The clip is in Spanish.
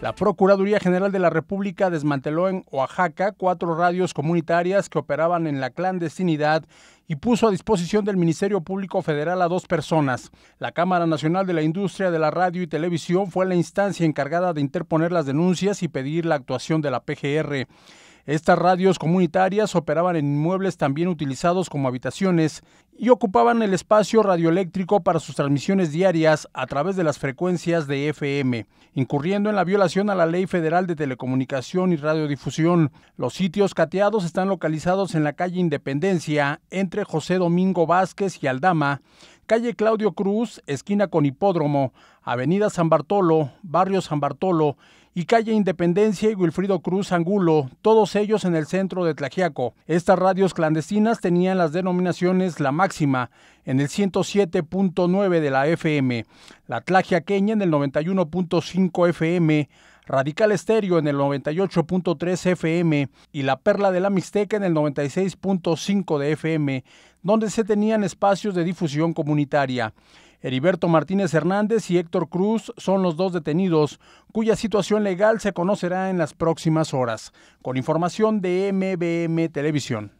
La Procuraduría General de la República desmanteló en Oaxaca cuatro radios comunitarias que operaban en la clandestinidad y puso a disposición del Ministerio Público Federal a dos personas. La Cámara Nacional de la Industria de la Radio y Televisión fue la instancia encargada de interponer las denuncias y pedir la actuación de la PGR. Estas radios comunitarias operaban en inmuebles también utilizados como habitaciones y ocupaban el espacio radioeléctrico para sus transmisiones diarias a través de las frecuencias de FM, incurriendo en la violación a la Ley Federal de Telecomunicación y Radiodifusión. Los sitios cateados están localizados en la calle Independencia, entre José Domingo Vázquez y Aldama, calle Claudio Cruz, esquina con Hipódromo, avenida San Bartolo, barrio San Bartolo, y Calle Independencia y Wilfrido Cruz Angulo, todos ellos en el centro de Tlajiaco. Estas radios clandestinas tenían las denominaciones La Máxima en el 107.9 de la FM, La Tlajiaqueña en el 91.5 FM, Radical Estéreo en el 98.3 FM y La Perla de la Mixteca en el 96.5 de FM, donde se tenían espacios de difusión comunitaria. Heriberto Martínez Hernández y Héctor Cruz son los dos detenidos, cuya situación legal se conocerá en las próximas horas. Con información de MBM Televisión.